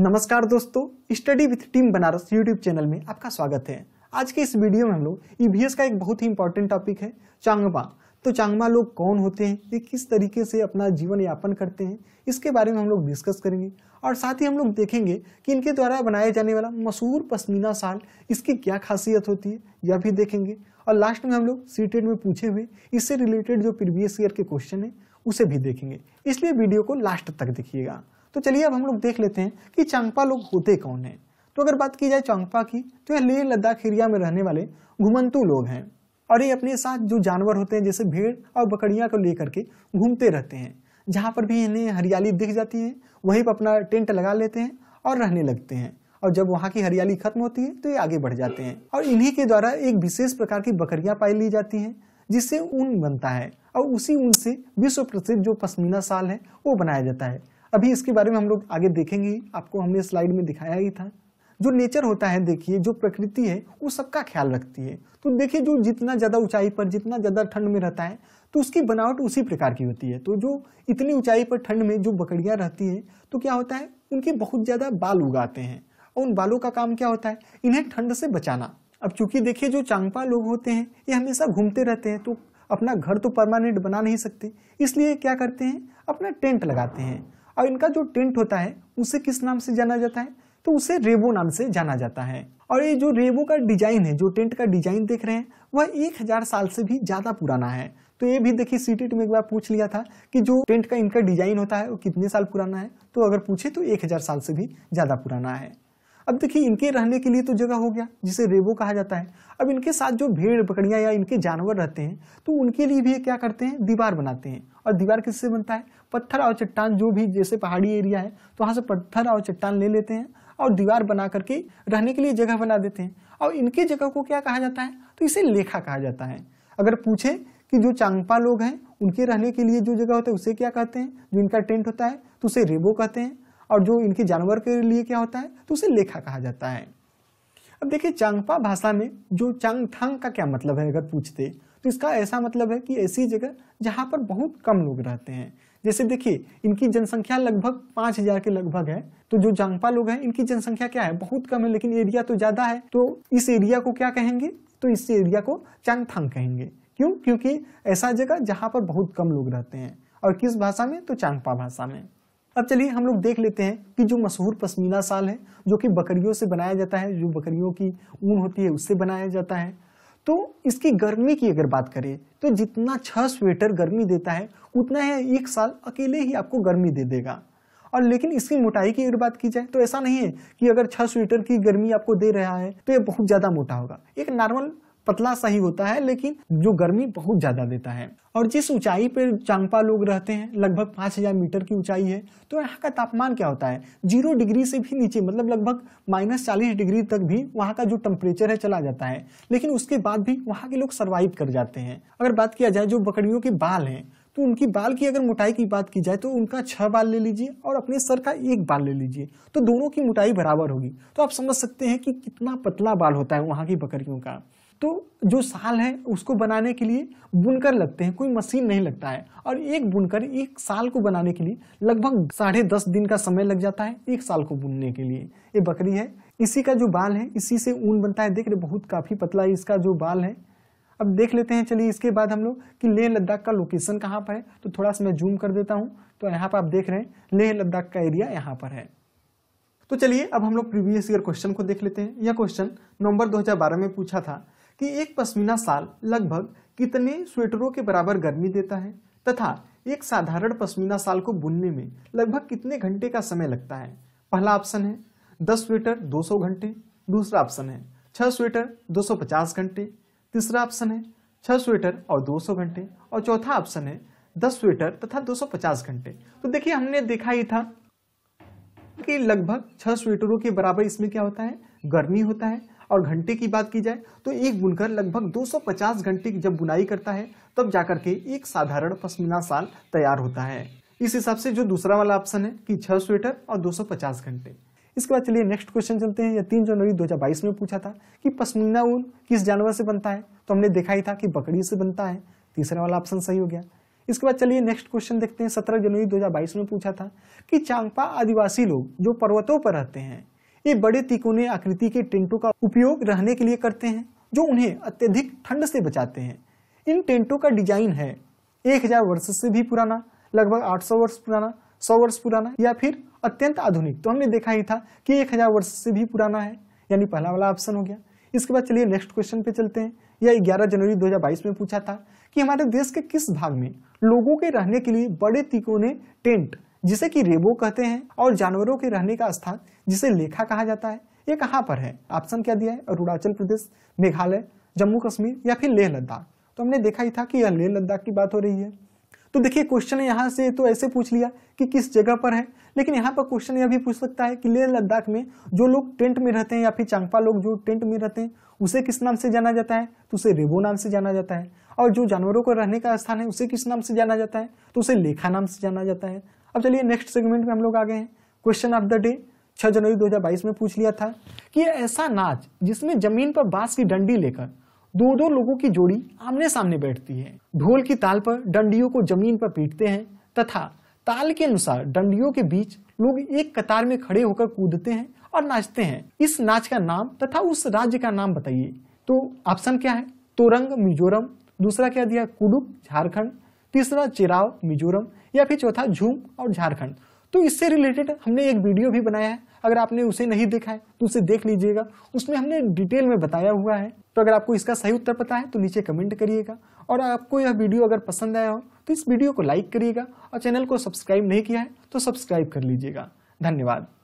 नमस्कार दोस्तों study with team Banaras YouTube channel में आपका स्वागत है आज के इस वीडियो में हम लोग ईवीएस e का एक बहुत ही इंपॉर्टेंट टॉपिक है चांगमा तो चांगमा लोग कौन होते हैं ये किस तरीके से अपना जीवन यापन करते हैं इसके बारे में हम लोग डिस्कस करेंगे और साथ ही हम लोग देखेंगे कि इनके द्वारा बनाया जाने वाला मशहूर पश्मीना साल इसकी क्या खासियत होती है यह भी देखेंगे और लास्ट में हम लोग सी e में पूछे हुए इससे रिलेटेड जो प्रीवियस ईयर के क्वेश्चन है उसे भी देखेंगे इसलिए वीडियो को लास्ट तक देखिएगा तो चलिए अब हम लोग देख लेते हैं कि चांगपा लोग होते कौन हैं तो अगर बात की जाए चांगपा की तो यह लेह लद्दाख एरिया में रहने वाले घुमंतु लोग हैं और ये अपने साथ जो जानवर होते हैं जैसे भेड़ और बकरियाँ को लेकर के घूमते रहते हैं जहाँ पर भी इन्हें हरियाली दिख जाती है वहीं पर अपना टेंट लगा लेते हैं और रहने लगते हैं और जब वहाँ की हरियाली खत्म होती है तो ये आगे बढ़ जाते हैं और इन्हीं के द्वारा एक विशेष प्रकार की बकरियाँ पाई ली जाती हैं जिससे ऊन बनता है और उसी ऊन से विश्व प्रसिद्ध जो पश्मीना साल है वो बनाया जाता है अभी इसके बारे में हम लोग आगे देखेंगे आपको हमने स्लाइड में दिखाया ही था जो नेचर होता है देखिए जो प्रकृति है वो सबका ख्याल रखती है तो देखिए जो जितना ज़्यादा ऊंचाई पर जितना ज़्यादा ठंड में रहता है तो उसकी बनावट उसी प्रकार की होती है तो जो इतनी ऊंचाई पर ठंड में जो बकरियाँ रहती हैं तो क्या होता है उनके बहुत ज़्यादा बाल उगाते हैं और उन बालों का काम क्या होता है इन्हें ठंड से बचाना अब चूंकि देखिए जो चांगपा लोग होते हैं ये हमेशा घूमते रहते हैं तो अपना घर तो परमानेंट बना नहीं सकते इसलिए क्या करते हैं अपना टेंट लगाते हैं और इनका जो टेंट होता है उसे किस नाम से जाना जाता है तो उसे रेबो नाम से जाना जाता है और ये जो रेबो का डिजाइन है जो टेंट का डिजाइन देख रहे हैं वह एक हजार साल से भी ज्यादा पुराना है तो ये भी देखिए सी में एक बार पूछ लिया था कि जो टेंट का इनका डिजाइन होता है वो कितने साल पुराना है तो अगर पूछे तो एक हजार साल से भी ज्यादा पुराना है अब देखिए इनके रहने के लिए तो जगह हो गया जिसे रेबो कहा जाता है अब इनके साथ जो भेड़ बकरियाँ या इनके जानवर रहते हैं तो उनके लिए भी क्या करते हैं दीवार बनाते हैं और दीवार किससे बनता है पत्थर और चट्टान जो भी जैसे पहाड़ी एरिया है तो वहाँ से पत्थर और चट्टान ले लेते हैं और दीवार बना करके रहने के लिए जगह बना देते हैं और इनके जगह को क्या कहा जाता है तो इसे लेखा कहा जाता है अगर पूछे कि जो चांगपा लोग हैं उनके रहने के लिए जो जगह होता है उसे क्या कहते हैं जो इनका टेंट होता है तो उसे रेबो कहते हैं और जो इनके जानवर के लिए क्या होता है तो उसे लेखा कहा जाता है अब देखिए चांगपा भाषा में जो चांगथांग का क्या मतलब है अगर पूछते तो इसका ऐसा मतलब है कि ऐसी जगह जहाँ पर बहुत कम लोग रहते हैं जैसे देखिए इनकी जनसंख्या लगभग पाँच हजार के लगभग है तो जो जांगपा लोग हैं इनकी जनसंख्या क्या है बहुत कम है लेकिन एरिया तो ज़्यादा है तो इस एरिया को क्या कहेंगे तो इस एरिया को चांगथांग कहेंगे क्यों क्योंकि ऐसा जगह जहाँ पर बहुत कम लोग रहते हैं और किस भाषा में तो चांगपा भाषा में अब चलिए हम लोग देख लेते हैं कि जो मशहूर पश्मीना साल है जो कि बकरियों से बनाया जाता है जो बकरियों की ऊन होती है उससे बनाया जाता है तो इसकी गर्मी की अगर बात करें तो जितना छह स्वेटर गर्मी देता है उतना है एक साल अकेले ही आपको गर्मी दे देगा और लेकिन इसकी मोटाई की अगर बात की जाए तो ऐसा नहीं है कि अगर छह स्वेटर की गर्मी आपको दे रहा है तो ये बहुत ज़्यादा मोटा होगा एक नॉर्मल पतला सा ही होता है लेकिन जो गर्मी बहुत ज़्यादा देता है और जिस ऊंचाई पर चांगपा लोग रहते हैं लगभग 5000 मीटर की ऊंचाई है तो यहाँ का तापमान क्या होता है जीरो डिग्री से भी नीचे मतलब लगभग माइनस चालीस डिग्री तक भी वहाँ का जो टेम्परेचर है चला जाता है लेकिन उसके बाद भी वहाँ के लोग सर्वाइव कर जाते हैं अगर बात किया जाए जो बकरियों के बाल हैं तो उनकी बाल की अगर मोटाई की बात की जाए तो उनका छह बाल ले लीजिए और अपने सर का एक बाल ले लीजिए तो दोनों की मोटाई बराबर होगी तो आप समझ सकते हैं कि कितना पतला बाल होता है वहाँ की बकरियों का तो जो साल है उसको बनाने के लिए बुनकर लगते हैं कोई मशीन नहीं लगता है और एक बुनकर एक साल को बनाने के लिए लगभग साढ़े दस दिन का समय लग जाता है एक साल को बुनने के लिए ये बकरी है इसी का जो बाल है इसी से ऊन बनता है देख रहे बहुत काफ़ी पतला इसका जो बाल है अब देख लेते हैं चलिए इसके बाद हम लोग कि लेह लद्दाख का लोकेशन कहाँ पर है तो थोड़ा सा मैं जूम कर देता हूँ तो यहाँ पर आप देख रहे हैं लेह लद्दाख का एरिया यहाँ पर है तो चलिए अब हम लोग प्रीवियस ईयर क्वेश्चन को देख लेते हैं यह क्वेश्चन नवंबर 2012 में पूछा था कि एक पश्मीना साल लगभग कितने स्वेटरों के बराबर गर्मी देता है तथा एक साधारण पश्मीना साल को बुनने में लगभग कितने घंटे का समय लगता है पहला ऑप्शन है दस स्वेटर 200 घंटे दूसरा ऑप्शन है छह स्वेटर 250 घंटे तीसरा ऑप्शन है छह स्वेटर और 200 घंटे और चौथा ऑप्शन है दस स्वेटर तथा 250 घंटे तो देखिए हमने देखा ही था कि लगभग छह स्वेटरों के बराबर इसमें क्या होता है गर्मी होता है और घंटे की बात की जाए तो एक बुनकर लगभग 250 घंटे की जब बुनाई करता है तब जाकर के एक साधारण पश्मीना साल तैयार होता है इस हिसाब से जो दूसरा वाला ऑप्शन है कि छह स्वेटर और 250 घंटे इसके बाद चलिए नेक्स्ट क्वेश्चन चलते हैं या तीन जनवरी दो में पूछा था कि पश्मीना ऊन किस जानवर से बनता है तो हमने देखा ही था कि बकरी से बनता है तीसरा वाला ऑप्शन सही हो गया इसके बाद चलिए नेक्स्ट क्वेश्चन देखते हैं सत्रह जनवरी 2022 में पूछा था कि चांगपा आदिवासी लोग जो पर्वतों पर रहते हैं ये बड़े तिकोने आकृति के टेंटों का उपयोग रहने के लिए करते हैं जो उन्हें अत्यधिक ठंड से बचाते हैं इन टेंटों का डिजाइन है 1000 वर्ष से भी पुराना लगभग 800 वर्ष पुराना 100 वर्ष पुराना या फिर अत्यंत आधुनिक तो हमने देखा ही था कि 1000 वर्ष से भी पुराना है यानी पहला वाला ऑप्शन हो गया इसके बाद चलिए नेक्स्ट क्वेश्चन पे चलते हैं यह ग्यारह जनवरी 2022 में पूछा था कि हमारे देश के किस भाग में लोगों के रहने के लिए बड़े तिकोने टेंट जिसे कि रेबो कहते हैं और जानवरों के रहने का स्थान जिसे लेखा कहा जाता है ये कहाँ पर है ऑप्शन क्या दिया है अरुणाचल प्रदेश मेघालय जम्मू कश्मीर या फिर लेह लद्दाख तो हमने देखा ही था कि यह लेह लद्दाख की बात हो रही है तो देखिए क्वेश्चन यहाँ से तो ऐसे पूछ लिया कि किस जगह पर है लेकिन यहाँ पर क्वेश्चन यह भी पूछ सकता है कि लेह लद्दाख में जो लोग टेंट में रहते हैं या फिर चांगपा लोग जो टेंट में रहते हैं उसे किस नाम से जाना जाता है तो उसे रेबो नाम से जाना जाता है और जो जानवरों को रहने का स्थान है उसे किस नाम से जाना जाता है तो उसे लेखा नाम से जाना जाता है अब चलिए नेक्स्ट सेगमेंट में हम लोग आ गए हैं क्वेश्चन ऑफ द डे छह जनवरी 2022 में पूछ लिया था कि यह ऐसा नाच जिसमें जमीन पर बांस की डंडी लेकर दो दो लोगों की जोड़ी आमने सामने बैठती है ढोल की ताल पर डंडियों को जमीन पर पीटते हैं तथा ताल के अनुसार डंडियों के बीच लोग एक कतार में खड़े होकर कूदते हैं और नाचते हैं इस नाच का नाम तथा उस राज्य का नाम बताइए तो ऑप्शन क्या है तोरंग मिजोरम दूसरा क्या दिया कुडुक झारखंड तीसरा चिराव मिजोरम या फिर चौथा झूम और झारखंड तो इससे रिलेटेड हमने एक वीडियो भी बनाया है अगर आपने उसे नहीं देखा है तो उसे देख लीजिएगा उसमें हमने डिटेल में बताया हुआ है तो अगर आपको इसका सही उत्तर पता है तो नीचे कमेंट करिएगा और आपको यह वीडियो अगर पसंद आया हो तो इस वीडियो को लाइक करिएगा और चैनल को सब्सक्राइब नहीं किया है तो सब्सक्राइब कर लीजिएगा धन्यवाद